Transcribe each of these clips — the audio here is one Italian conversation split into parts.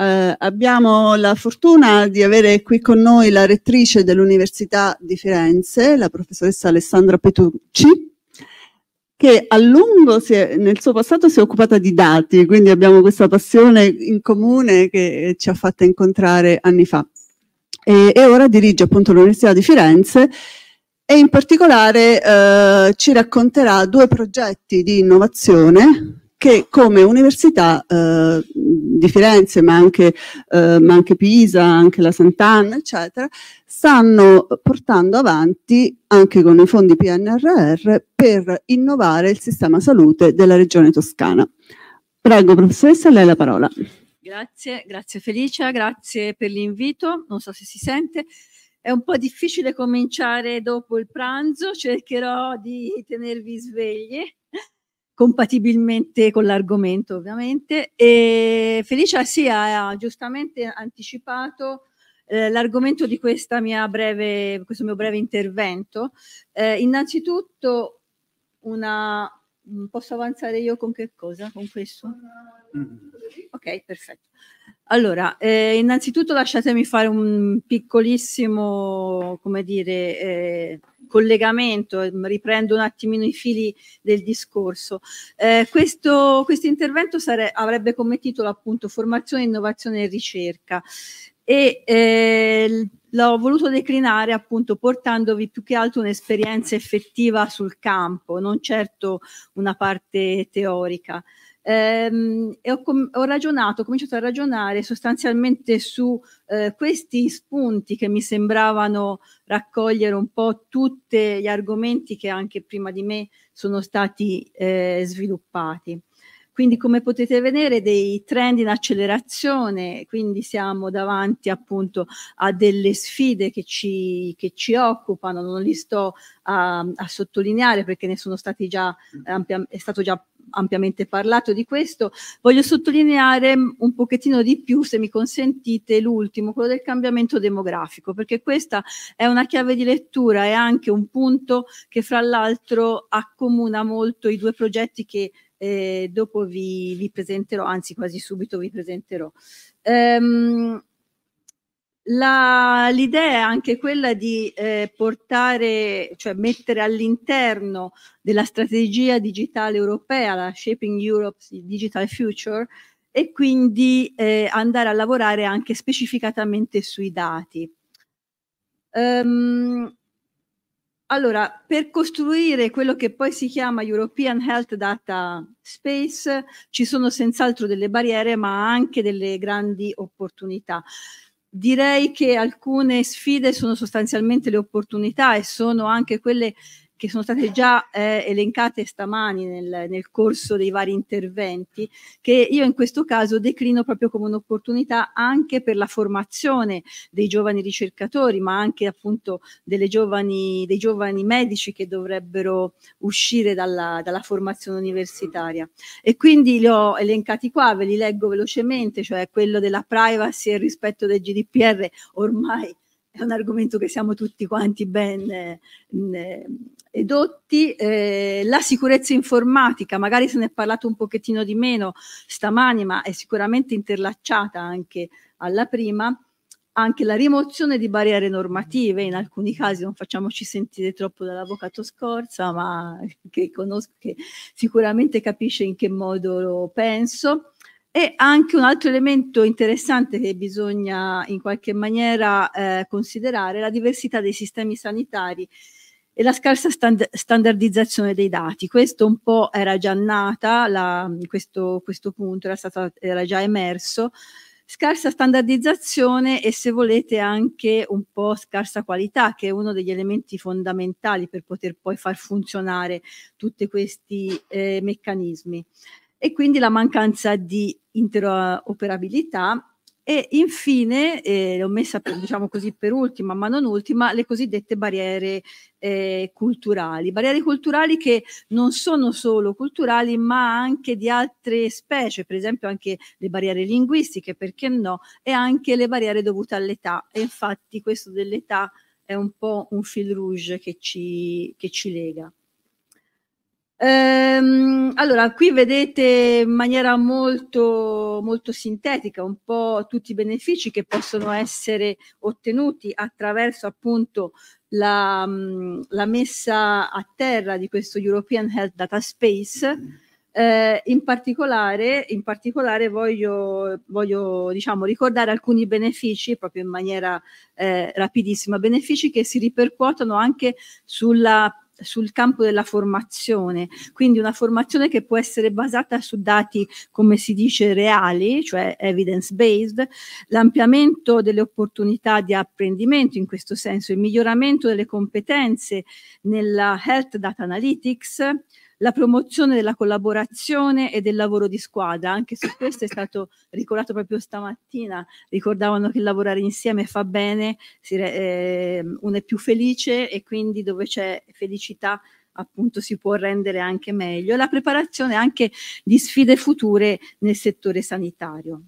Eh, abbiamo la fortuna di avere qui con noi la rettrice dell'Università di Firenze, la professoressa Alessandra Petucci, che a lungo è, nel suo passato si è occupata di dati, quindi abbiamo questa passione in comune che ci ha fatta incontrare anni fa. E, e ora dirige appunto l'Università di Firenze e in particolare eh, ci racconterà due progetti di innovazione che come università eh, di Firenze, ma anche, eh, ma anche Pisa, anche la Sant'Anna, eccetera, stanno portando avanti, anche con i fondi PNRR, per innovare il sistema salute della regione toscana. Prego, professoressa, lei la parola. Grazie, grazie Felicia, grazie per l'invito. Non so se si sente. È un po' difficile cominciare dopo il pranzo, cercherò di tenervi svegli compatibilmente con l'argomento ovviamente. E Felicia sì, ha, ha giustamente anticipato eh, l'argomento di breve, questo mio breve intervento. Eh, innanzitutto una... Mm, posso avanzare io con che cosa? Con questo? Mm. Ok, perfetto. Allora, eh, innanzitutto lasciatemi fare un piccolissimo, come dire, eh, collegamento, ehm, riprendo un attimino i fili del discorso. Eh, questo, questo intervento sare, avrebbe come titolo appunto formazione, innovazione e ricerca e eh, l'ho voluto declinare appunto portandovi più che altro un'esperienza effettiva sul campo, non certo una parte teorica ehm, e ho, com- ho, ragionato, ho cominciato a ragionare sostanzialmente su eh, questi spunti che mi sembravano raccogliere un po' tutti gli argomenti che anche prima di me sono stati eh, sviluppati. Quindi come potete vedere dei trend in accelerazione, quindi siamo davanti appunto a delle sfide che ci, che ci occupano, non li sto a, a sottolineare perché ne sono stati già, è stato già ampiamente parlato di questo, voglio sottolineare un pochettino di più, se mi consentite, l'ultimo, quello del cambiamento demografico, perché questa è una chiave di lettura e anche un punto che fra l'altro accomuna molto i due progetti che eh, dopo vi, vi presenterò, anzi quasi subito vi presenterò. Ehm, la, l'idea è anche quella di eh, portare, cioè mettere all'interno della strategia digitale europea, la Shaping Europe's Digital Future, e quindi eh, andare a lavorare anche specificatamente sui dati. Um, allora, per costruire quello che poi si chiama European Health Data Space ci sono senz'altro delle barriere, ma anche delle grandi opportunità direi che alcune sfide sono sostanzialmente le opportunità e sono anche quelle che sono state già eh, elencate stamani nel, nel, corso dei vari interventi, che io in questo caso declino proprio come un'opportunità anche per la formazione dei giovani ricercatori, ma anche appunto giovani, dei giovani medici che dovrebbero uscire dalla, dalla, formazione universitaria. E quindi li ho elencati qua, ve li leggo velocemente, cioè quello della privacy e il rispetto del GDPR ormai è un argomento che siamo tutti quanti ben mm, eh, edotti. Eh, la sicurezza informatica, magari se ne è parlato un pochettino di meno stamani, ma è sicuramente interlacciata anche alla prima anche la rimozione di barriere normative, in alcuni casi non facciamoci sentire troppo dall'avvocato Scorza, ma che conosco, che sicuramente capisce in che modo lo penso, e anche un altro elemento interessante che bisogna in qualche maniera eh, considerare è la diversità dei sistemi sanitari e la scarsa stand standardizzazione dei dati. Questo un po' era già nata, la, questo, questo, punto era, stato, era già emerso, scarsa standardizzazione e se volete anche un po' scarsa qualità, che è uno degli elementi fondamentali per poter poi far funzionare tutti questi eh, meccanismi e quindi la mancanza di interoperabilità e infine, eh, l'ho messa per, diciamo così per ultima, ma non ultima, le cosiddette barriere eh, culturali. Barriere culturali che non sono solo culturali, ma anche di altre specie, per esempio anche le barriere linguistiche, perché no, e anche le barriere dovute all'età. E infatti questo dell'età è un po' un fil rouge che ci, che ci lega. Ehm, allora, qui vedete in maniera molto, molto sintetica un po' tutti i benefici che possono essere ottenuti attraverso appunto la, la messa a terra di questo European Health Data Space. Eh, in, particolare, in particolare voglio, voglio diciamo, ricordare alcuni benefici, proprio in maniera eh, rapidissima, benefici che si ripercuotono anche sulla sul campo della formazione, quindi una formazione che può essere basata su dati, come si dice, reali, cioè evidence-based, l'ampliamento delle opportunità di apprendimento in questo senso, il miglioramento delle competenze nella health data analytics, la promozione della collaborazione e del lavoro di squadra. Anche su questo è stato ricordato proprio stamattina, ricordavano che lavorare insieme fa bene, si, eh, uno è più felice e quindi dove c'è felicità appunto si può rendere anche meglio. La preparazione anche di sfide future nel settore sanitario.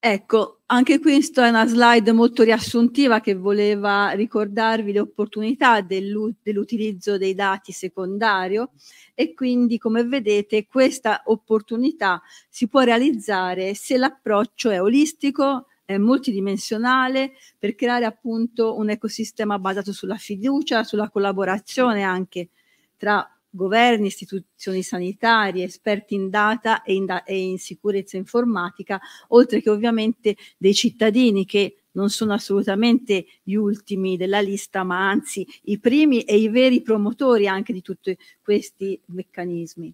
Ecco, anche questa è una slide molto riassuntiva che voleva ricordarvi le opportunità dell'utilizzo dei dati secondario e quindi come vedete questa opportunità si può realizzare se l'approccio è olistico, è multidimensionale per creare appunto un ecosistema basato sulla fiducia, sulla collaborazione anche tra governi, istituzioni sanitarie, esperti in data e in, da e in sicurezza informatica, oltre che ovviamente dei cittadini che non sono assolutamente gli ultimi della lista, ma anzi i primi e i veri promotori anche di tutti questi meccanismi.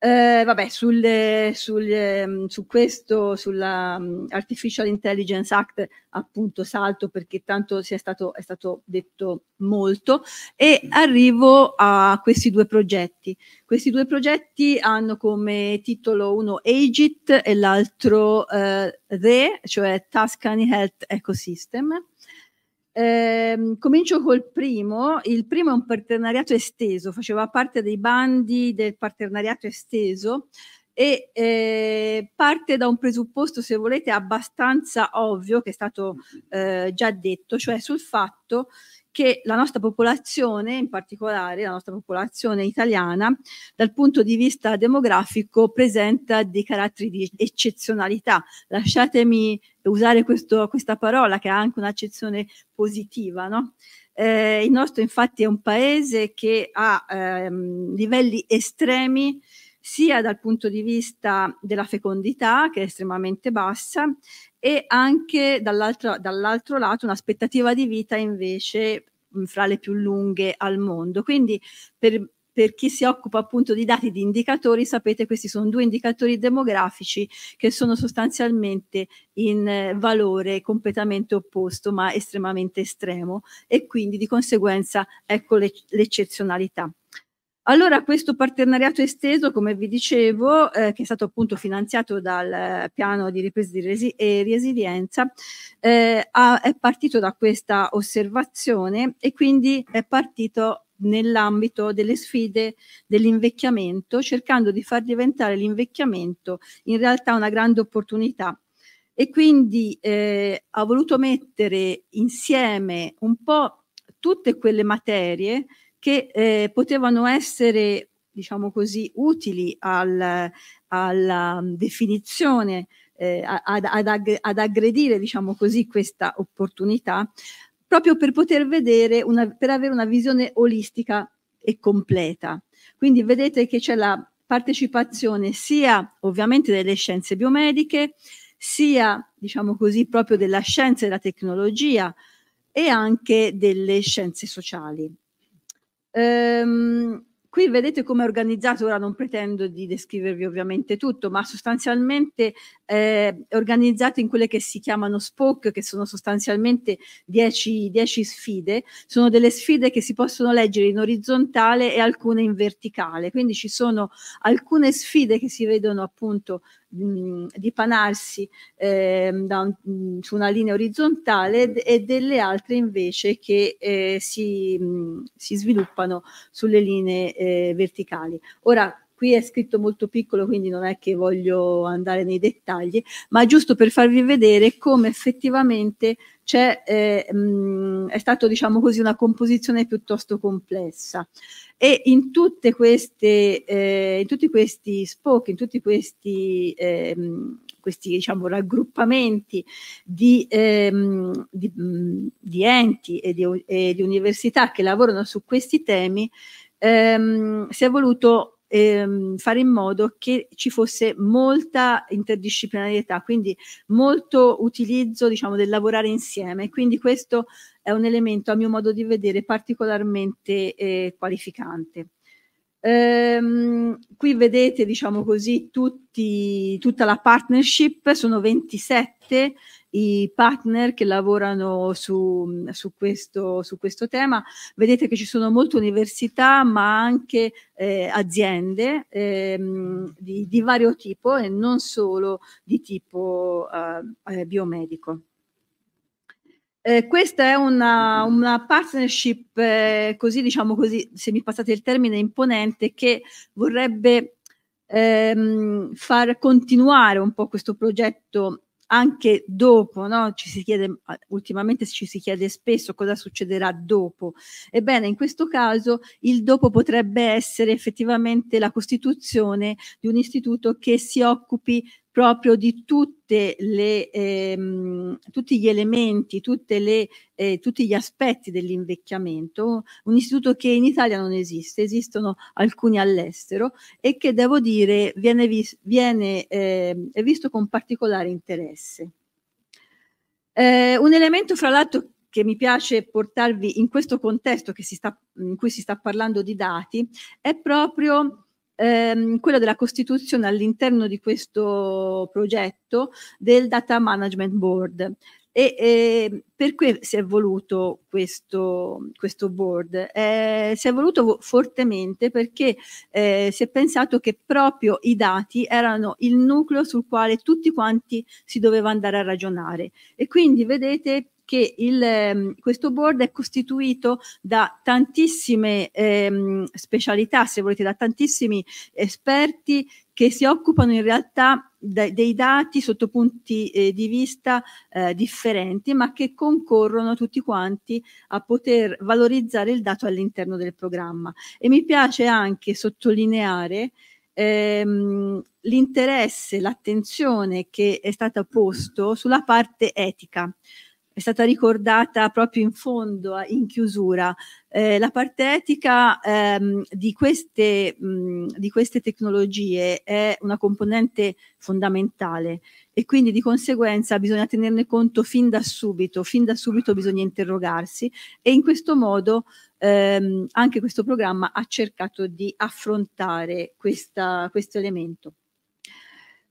Eh, vabbè, sulle, eh, sulle, ehm, su questo, sulla mm, Artificial Intelligence Act, appunto salto perché tanto si è stato, è stato detto molto e arrivo a questi due progetti. Questi due progetti hanno come titolo uno AGIT e l'altro eh, THE, cioè Tuscany Health Ecosystem. Eh, comincio col primo. Il primo è un partenariato esteso, faceva parte dei bandi del partenariato esteso e eh, parte da un presupposto, se volete, abbastanza ovvio, che è stato eh, già detto, cioè sul fatto che la nostra popolazione, in particolare la nostra popolazione italiana, dal punto di vista demografico presenta dei caratteri di eccezionalità. Lasciatemi usare questo, questa parola che ha anche un'accezione positiva, no? eh, il nostro infatti è un paese che ha ehm, livelli estremi sia dal punto di vista della fecondità, che è estremamente bassa, e anche dall'altro, dall'altro lato un'aspettativa di vita invece fra le più lunghe al mondo. Quindi per, per chi si occupa appunto di dati di indicatori, sapete questi sono due indicatori demografici che sono sostanzialmente in eh, valore completamente opposto ma estremamente estremo e quindi di conseguenza ecco l'eccezionalità. Allora questo partenariato esteso, come vi dicevo, eh, che è stato appunto finanziato dal eh, piano di ripresa di resi- e resilienza, eh, ha, è partito da questa osservazione e quindi è partito nell'ambito delle sfide dell'invecchiamento, cercando di far diventare l'invecchiamento in realtà una grande opportunità. E quindi eh, ha voluto mettere insieme un po' tutte quelle materie che eh, potevano essere, diciamo così, utili al, alla definizione, eh, ad, ad, ag ad, aggredire, diciamo così, questa opportunità, proprio per poter vedere, una, per avere una visione olistica e completa. Quindi vedete che c'è la partecipazione sia ovviamente delle scienze biomediche, sia diciamo così proprio della scienza e della tecnologia e anche delle scienze sociali. Ehm, qui vedete come è organizzato, ora non pretendo di descrivervi ovviamente tutto, ma sostanzialmente eh, organizzato in quelle che si chiamano SPOC, che sono sostanzialmente 10, sfide. Sono delle sfide che si possono leggere in orizzontale e alcune in verticale. Quindi ci sono alcune sfide che si vedono appunto mm, dipanarsi eh, mm, su una linea orizzontale e delle altre invece che eh, si, mh, mm, si, sviluppano sulle linee eh, verticali. Ora, qui è scritto molto piccolo, quindi non è che voglio andare nei dettagli, ma giusto per farvi vedere come effettivamente c'è, eh, mh, è stata diciamo così una composizione piuttosto complessa. E in, tutte queste, eh, in tutti questi spoke, in tutti questi... Eh, questi diciamo, raggruppamenti di, ehm, di, di enti e di, e di, università che lavorano su questi temi, ehm, si è voluto ehm, fare in modo che ci fosse molta interdisciplinarietà, quindi molto utilizzo diciamo, del lavorare insieme. Quindi questo è un elemento, a mio modo di vedere, particolarmente eh, qualificante. Ehm, qui vedete, diciamo così, tutti, tutta la partnership, sono 27 i partner che lavorano su, su, questo, su questo tema. Vedete che ci sono molte università, ma anche eh, aziende ehm, di, di vario tipo e non solo di tipo eh, eh biomedico. Eh, questa è una, una partnership, eh, così diciamo così, se mi passate il termine, imponente che vorrebbe ehm, far continuare un po' questo progetto anche dopo, no? ci si chiede, ultimamente ci si chiede spesso cosa succederà dopo. Ebbene, in questo caso il dopo potrebbe essere effettivamente la costituzione di un istituto che si occupi proprio di tutte le, ehm, tutti gli elementi, le, eh, tutti gli aspetti dell'invecchiamento, un istituto che in Italia non esiste, esistono alcuni all'estero e che devo dire viene, vis viene eh, visto con particolare interesse. Eh, un elemento fra l'altro che mi piace portarvi in questo contesto sta, in cui si sta parlando di dati è proprio ehm, quello della costituzione all'interno di questo progetto del Data Management Board. E, eh, per cui si è voluto questo, questo board? Eh, si è voluto fortemente perché eh, si è pensato che proprio i dati erano il nucleo sul quale tutti quanti si doveva andare a ragionare. E quindi vedete che il, ehm, questo board è costituito da tantissime ehm, specialità, se volete, da tantissimi esperti che si occupano in realtà de dei dati sotto punti eh, di vista eh, differenti, ma che concorrono tutti quanti a poter valorizzare il dato all'interno del programma. E mi piace anche sottolineare ehm, l'interesse, l'attenzione che è stata posto sulla parte etica è stata ricordata proprio in fondo, eh, in chiusura, eh, la parte etica ehm, di, queste, mh, mm, di queste tecnologie è una componente fondamentale e quindi di conseguenza bisogna tenerne conto fin da subito, fin da subito bisogna interrogarsi e in questo modo ehm, anche questo programma ha cercato di affrontare questo elemento.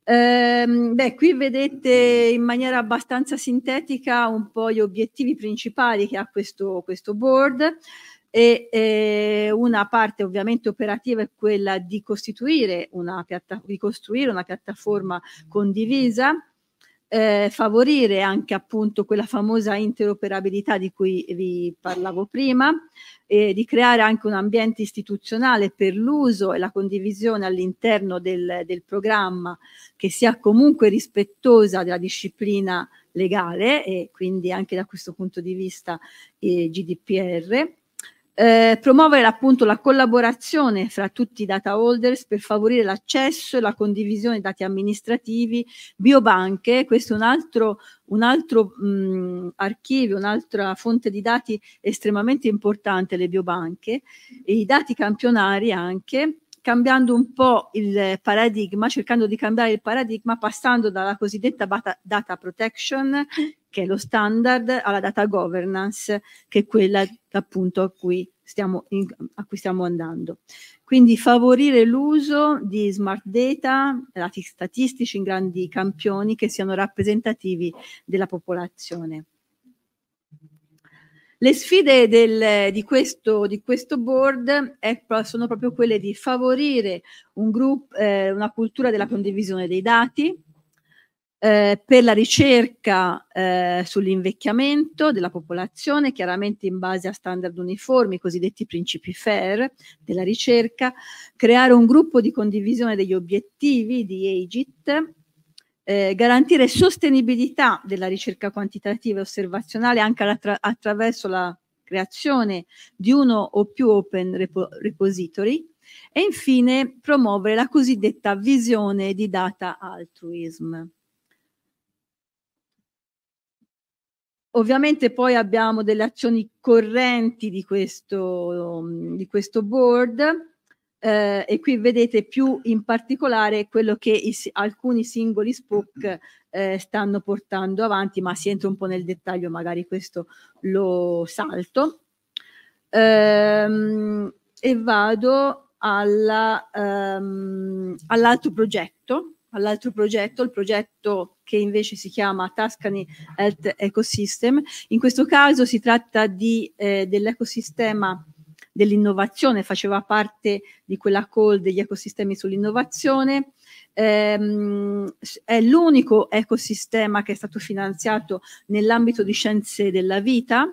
Ehm, beh, qui vedete in maniera abbastanza sintetica un po' gli obiettivi principali che ha questo, questo board e eh, una parte ovviamente operativa è quella di costituire una, piatta- di una piattaforma condivisa eh, favorire anche appunto quella famosa interoperabilità di cui vi parlavo prima, eh, di creare anche un ambiente istituzionale per l'uso e la condivisione all'interno del, del programma che sia comunque rispettosa della disciplina legale e quindi anche da questo punto di vista eh, GDPR eh, promuovere appunto la collaborazione fra tutti i data holders per favorire l'accesso e la condivisione di dati amministrativi, biobanche, questo è un altro, un altro mh, archivio, un'altra fonte di dati estremamente importante, le biobanche, e i dati campionari anche, cambiando un po' il paradigma, cercando di cambiare il paradigma, passando dalla cosiddetta data protection, che è lo standard, alla data governance, che è quella appunto a cui stiamo, in, a cui stiamo andando. Quindi favorire l'uso di smart data, dati statistici in grandi campioni che siano rappresentativi della popolazione. Le sfide del, di, questo, di, questo, board è, sono proprio quelle di favorire un group, eh, una cultura della condivisione dei dati, eh, per la ricerca eh, sull'invecchiamento della popolazione, chiaramente in base a standard uniformi, i cosiddetti principi FAIR della ricerca, creare un gruppo di condivisione degli obiettivi di AGIT eh, garantire sostenibilità della ricerca quantitativa e osservazionale anche attra attraverso la creazione di uno o più open repo repository e infine promuovere la cosiddetta visione di data altruism. Ovviamente poi abbiamo delle azioni correnti di questo, di questo board, eh, e qui vedete più in particolare quello che i, alcuni singoli spook eh, stanno portando avanti, ma si entra un po' nel dettaglio, magari questo lo salto. Ehm, e vado alla, um, all'altro progetto, all'altro progetto, il progetto che invece si chiama Tuscany Health Ecosystem. In questo caso si tratta di, eh, dell'ecosistema dell'innovazione, faceva parte di quella call degli ecosistemi sull'innovazione. Ehm, è l'unico ecosistema che è stato finanziato nell'ambito di scienze della vita,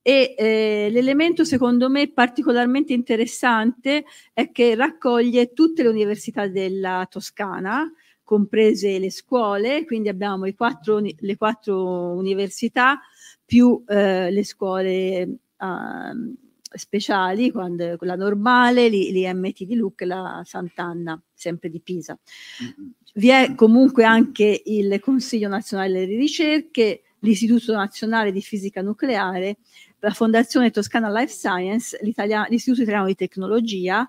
e eh, l'elemento secondo me particolarmente interessante è che raccoglie tutte le università della Toscana, comprese le scuole, quindi abbiamo quattro, le quattro università più eh, le scuole eh, speciali, quando, la normale, l'IMT di Lucca e la Sant'Anna, sempre di Pisa. Mm-hmm. Vi è comunque anche il Consiglio nazionale delle ricerche, l'Istituto nazionale di fisica nucleare, la Fondazione Toscana Life Science, l'Istituto italiano di tecnologia,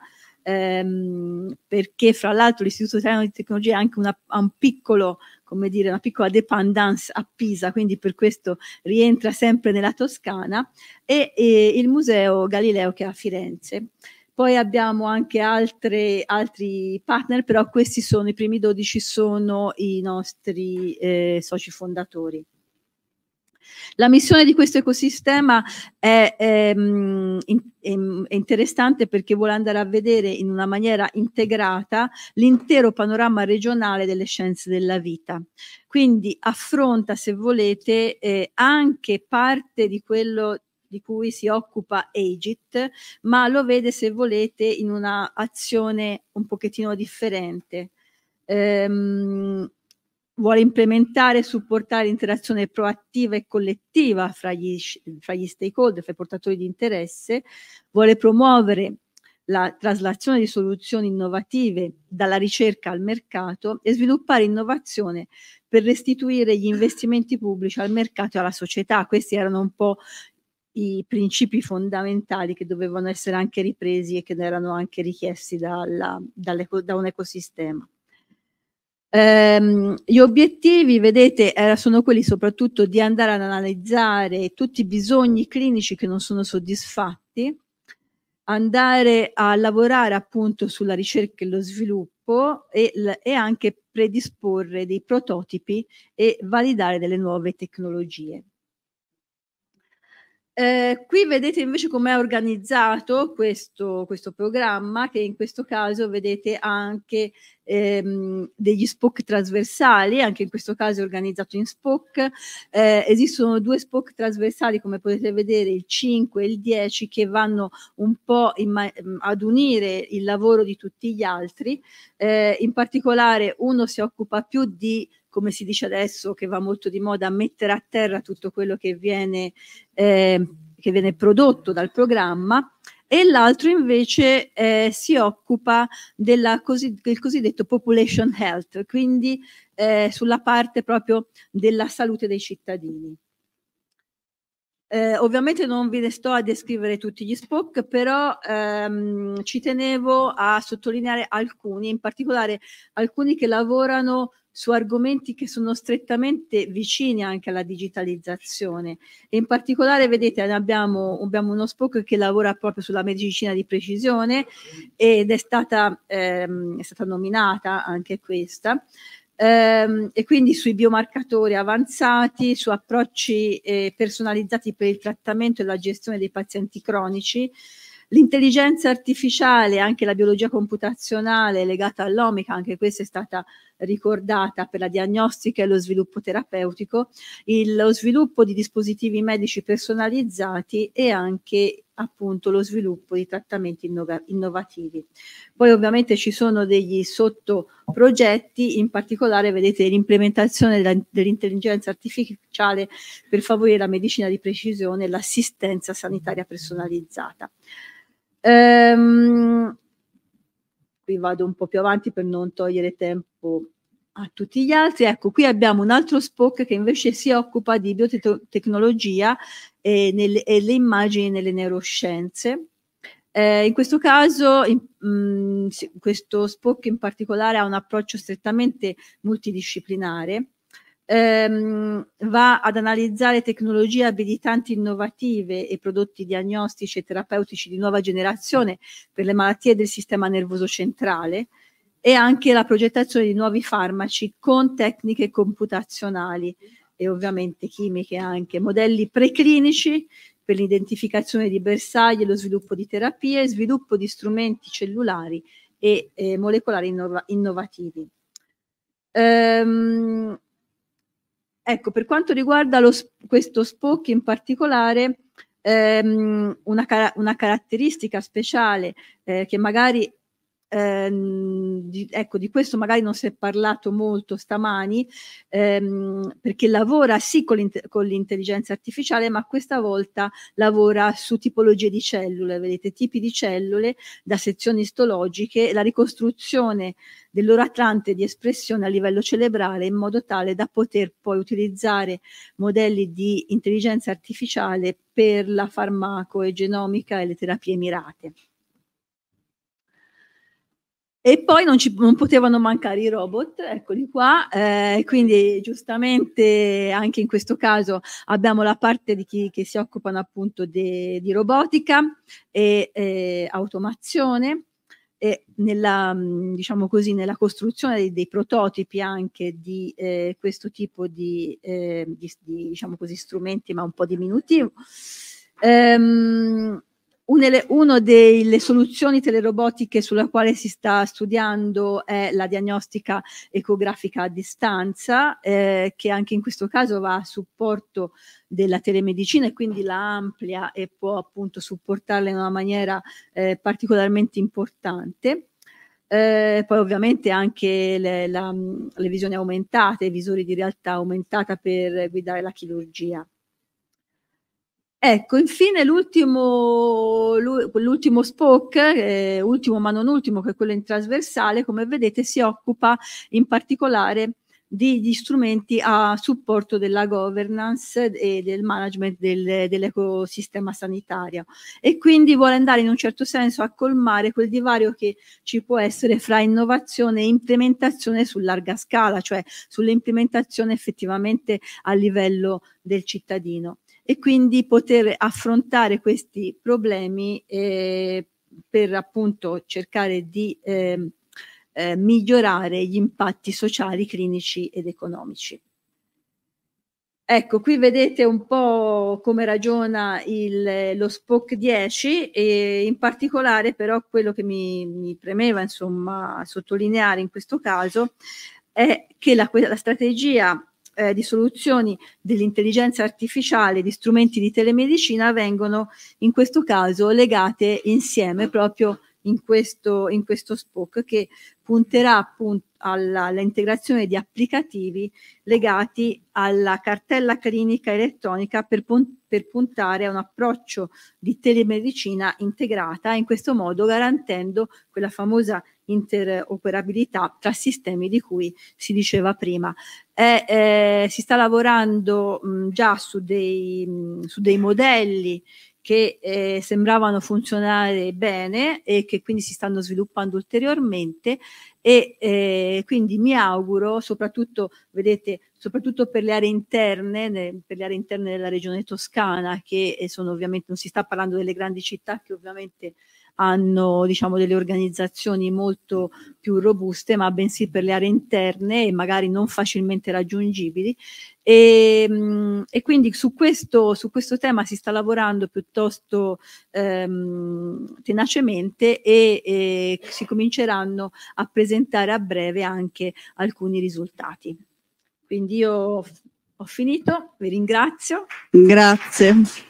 ehm, perché fra l'altro l'Istituto Italiano di Tecnologia ha anche una, ha un piccolo come dire, una piccola dépendance a Pisa, quindi per questo rientra sempre nella Toscana, e, e il Museo Galileo che è a Firenze. Poi abbiamo anche altre, altri partner, però questi sono i primi 12, sono i nostri eh, soci fondatori. La missione di questo ecosistema è, è, ehm, è, interessante perché vuole andare a vedere in una maniera integrata l'intero panorama regionale delle scienze della vita. Quindi affronta, se volete, eh, anche parte di quello di cui si occupa Agit, ma lo vede, se volete, in una azione un pochettino differente. Ehm, vuole implementare e supportare l'interazione proattiva e collettiva fra gli, fra gli, stakeholder, fra i portatori di interesse, vuole promuovere la traslazione di soluzioni innovative dalla ricerca al mercato e sviluppare innovazione per restituire gli investimenti pubblici al mercato e alla società. Questi erano un po' i principi fondamentali che dovevano essere anche ripresi e che erano anche richiesti dalla, da un ecosistema. Ehm, gli obiettivi, vedete, era, eh, sono quelli soprattutto di andare ad analizzare tutti i bisogni clinici che non sono soddisfatti, andare a lavorare appunto sulla ricerca e lo sviluppo e, e anche predisporre dei prototipi e validare delle nuove tecnologie. Eh, qui vedete invece com'è organizzato questo, questo, programma, che in questo caso vedete anche ehm, degli SPOC trasversali, anche in questo caso è organizzato in SPOC. Eh, esistono due SPOC trasversali, come potete vedere, il 5 e il 10, che vanno un po' ad unire il lavoro di tutti gli altri. Eh, in particolare uno si occupa più di come si dice adesso, che va molto di moda, mettere a terra tutto quello che viene, eh, che viene prodotto dal programma e l'altro invece eh, si occupa cosi- del cosiddetto population health, quindi eh, sulla parte proprio della salute dei cittadini. Eh, ovviamente non vi ne sto a descrivere tutti gli Spock, però ehm, ci tenevo a sottolineare alcuni, in particolare alcuni che lavorano su argomenti che sono strettamente vicini anche alla digitalizzazione. E in particolare, vedete, abbiamo, abbiamo, uno Spock che lavora proprio sulla medicina di precisione ed è stata, ehm, è stata nominata anche questa ehm, e quindi sui biomarcatori avanzati, su approcci eh, personalizzati per il trattamento e la gestione dei pazienti cronici, l'intelligenza artificiale, anche la biologia computazionale legata all'omica, anche questa è stata ricordata per la diagnostica e lo sviluppo terapeutico, il, lo sviluppo di dispositivi medici personalizzati e anche appunto lo sviluppo di trattamenti innova innovativi. Poi ovviamente ci sono degli sottoprogetti, in particolare vedete l'implementazione dell'intelligenza artificiale per favorire la medicina di precisione e l'assistenza sanitaria personalizzata. Ehm, qui vado un po' più avanti per non togliere tempo a tutti gli altri. Ecco, qui abbiamo un altro Spock che invece si occupa di biotecnologia e, nelle, e le immagini nelle neuroscienze. Eh, in questo caso, in, mh, mm, questo Spock in particolare ha un approccio strettamente multidisciplinare ehm, va ad analizzare tecnologie abilitanti innovative e prodotti diagnostici e terapeutici di nuova generazione per le malattie del sistema nervoso centrale e anche la progettazione di nuovi farmaci con tecniche computazionali e ovviamente chimiche anche, modelli preclinici per l'identificazione di bersagli e lo sviluppo di terapie, sviluppo di strumenti cellulari e eh, molecolari innova- innovativi. Ehm, Ecco, per quanto riguarda lo, questo Spock in particolare, ehm, una, una, caratteristica speciale eh, che magari ehm, di, ecco, di questo magari non si è parlato molto stamani, ehm, perché lavora sì con, l'int- con, l'intelligenza artificiale, ma questa volta lavora su tipologie di cellule, vedete, tipi di cellule da sezioni istologiche, la ricostruzione del loro atlante di espressione a livello cerebrale in modo tale da poter poi utilizzare modelli di intelligenza artificiale per la farmaco e, genomica e le terapie mirate. E poi non, ci, non, potevano mancare i robot, eccoli qua, eh, quindi giustamente anche in questo caso abbiamo la parte di chi che si occupano appunto de, di robotica e eh, automazione e nella, diciamo così, nella costruzione dei, dei prototipi anche di eh, questo tipo di, eh, di, di diciamo così, strumenti ma un po' diminutivo. Ehm, una delle soluzioni telerobotiche sulla quale si sta studiando è la diagnostica ecografica a distanza, eh, che anche in questo caso va a supporto della telemedicina e quindi la amplia e può appunto supportarla in una maniera eh, particolarmente importante. Eh, poi ovviamente anche le, la, le visioni aumentate, i visori di realtà aumentata per guidare la chirurgia. Ecco, infine l'ultimo, l'ultimo spoke, eh, ultimo ma non ultimo, che è quello in trasversale, come vedete si occupa in particolare di strumenti a supporto della governance e del management del, dell'ecosistema sanitario e quindi vuole andare in un certo senso a colmare quel divario che ci può essere fra innovazione e implementazione su larga scala, cioè sull'implementazione effettivamente a livello del cittadino e quindi poter affrontare questi problemi eh, per appunto cercare di eh, eh, migliorare gli impatti sociali, clinici ed economici. Ecco, qui vedete un po' come ragiona il, lo SPOC 10 e in particolare però quello che mi, mi premeva insomma sottolineare in questo caso è che la, la strategia eh, di soluzioni dell'intelligenza artificiale, di strumenti di telemedicina vengono in questo caso legate insieme proprio in questo, in questo SPOC che punterà appunto all'integrazione di applicativi legati alla cartella clinica elettronica per, per, puntare a un approccio di telemedicina integrata, in questo modo garantendo quella famosa interoperabilità tra sistemi di cui si diceva prima. Eh, eh, si sta lavorando mh, già su dei, mh, su dei modelli che eh, sembravano funzionare bene e che quindi si stanno sviluppando ulteriormente e eh, quindi mi auguro, soprattutto, vedete, soprattutto per le aree interne, ne, per le aree interne della regione toscana, che eh, sono ovviamente, non si sta parlando delle grandi città che ovviamente hanno diciamo, delle organizzazioni molto più robuste, ma bensì per le aree interne e magari non facilmente raggiungibili. E, ehm, e quindi su questo, su questo, tema si sta lavorando piuttosto ehm, tenacemente e, e si cominceranno a presentare a breve anche alcuni risultati. Quindi io ho finito, vi ringrazio. Grazie.